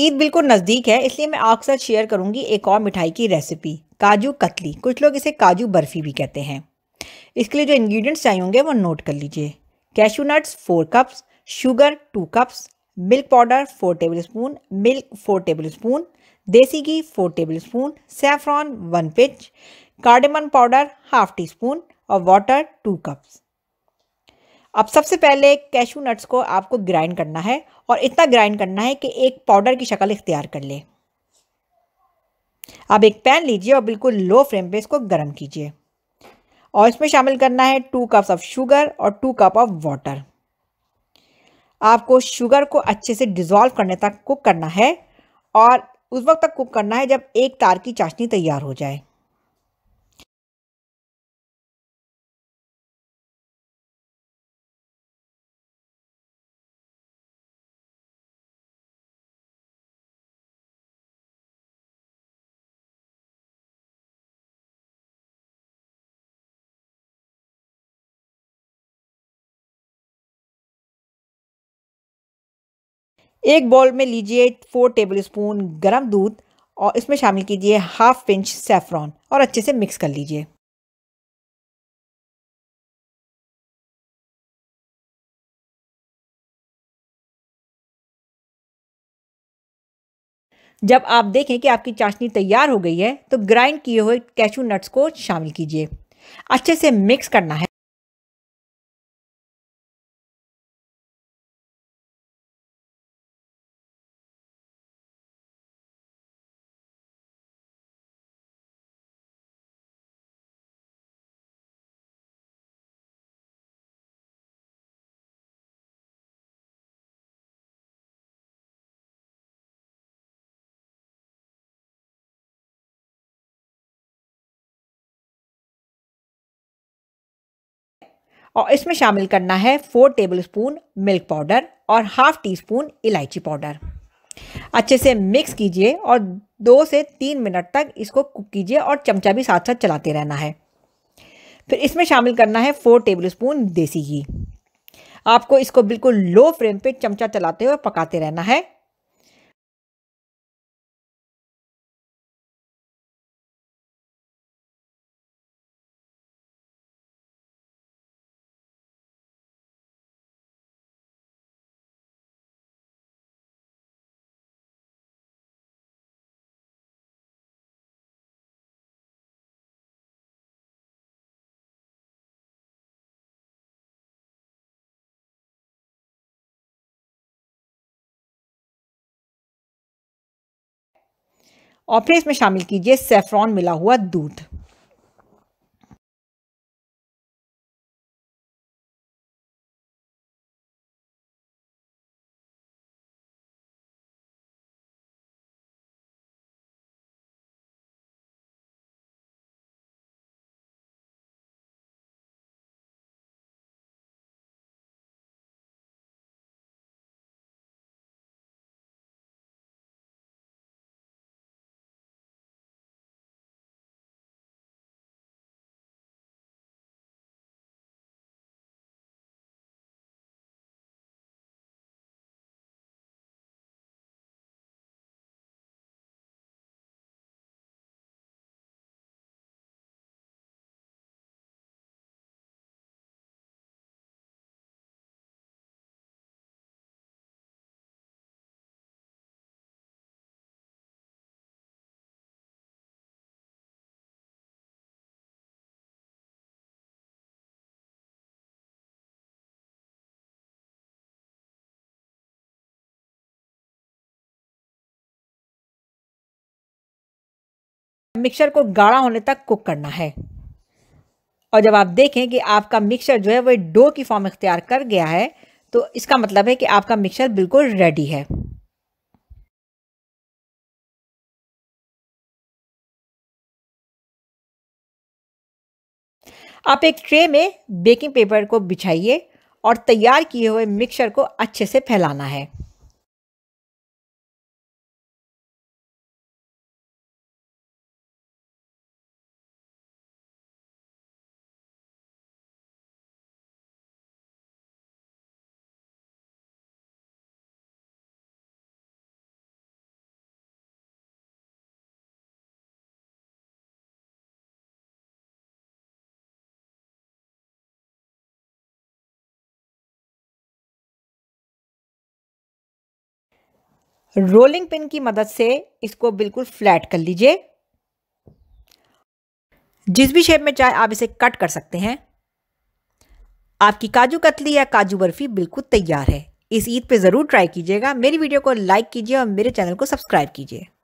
ईद बिल्कुल नज़दीक है इसलिए मैं आपके साथ शेयर करूंगी एक और मिठाई की रेसिपी काजू कतली कुछ लोग इसे काजू बर्फ़ी भी कहते हैं इसके लिए जो इंग्रेडिएंट्स चाहिए होंगे वो नोट कर लीजिए cashew nuts four cups sugar two cups milk powder four tablespoon milk four tablespoon desi ghee four tablespoon saffron one pinch cardamom powder half teaspoon और वाटर टू कप्स अब सबसे पहले कैशू नट्स को आपको grind करना है और इतना ग्राइंड करना है कि एक पाउडर की शक्ल इख्तियार कर ले अब एक पैन लीजिए और बिल्कुल लो फ्लेम पे इसको गर्म कीजिए और इसमें शामिल करना है टू कप्स ऑफ शुगर और टू कप ऑफ वाटर आपको शुगर को अच्छे से डिज़ोल्व करने तक कुक करना है और उस वक्त तक कुक करना है जब एक तार की चाशनी तैयार हो जाए एक बॉल में लीजिए फोर टेबल स्पून गर्म दूध और इसमें शामिल कीजिए हाफ पिंच सेफ्रॉन और अच्छे से मिक्स कर लीजिए जब आप देखें कि आपकी चाशनी तैयार हो गई है तो ग्राइंड किए हुए कैचू नट्स को शामिल कीजिए अच्छे से मिक्स करना है और इसमें शामिल करना है four tablespoon milk powder और हाफ टी स्पून इलायची पाउडर अच्छे से मिक्स कीजिए और दो से तीन मिनट तक इसको कुक कीजिए और चमचा भी साथ साथ चलाते रहना है फिर इसमें शामिल करना है फोर टेबल स्पून देसी घी आपको इसको बिल्कुल लो फ्लेम पे चमचा चलाते हुए पकाते रहना है और फिर इसमें शामिल कीजिए सेफ्रॉन मिला हुआ दूध मिक्सर को गाढ़ा होने तक कुक करना है और जब आप देखें कि आपका मिक्सर जो है वह डो की फॉर्म इख्तियार कर गया है तो इसका मतलब है कि आपका मिक्सर बिल्कुल रेडी है आप एक ट्रे में बेकिंग पेपर को बिछाइए और तैयार किए हुए मिक्सर को अच्छे से फैलाना है रोलिंग पिन की मदद से इसको बिल्कुल फ्लैट कर लीजिए जिस भी शेप में चाहे आप इसे कट कर सकते हैं आपकी काजू कतली या काजू बर्फी बिल्कुल तैयार है इस ईद पे ज़रूर ट्राई कीजिएगा मेरी वीडियो को लाइक कीजिए और मेरे चैनल को सब्सक्राइब कीजिए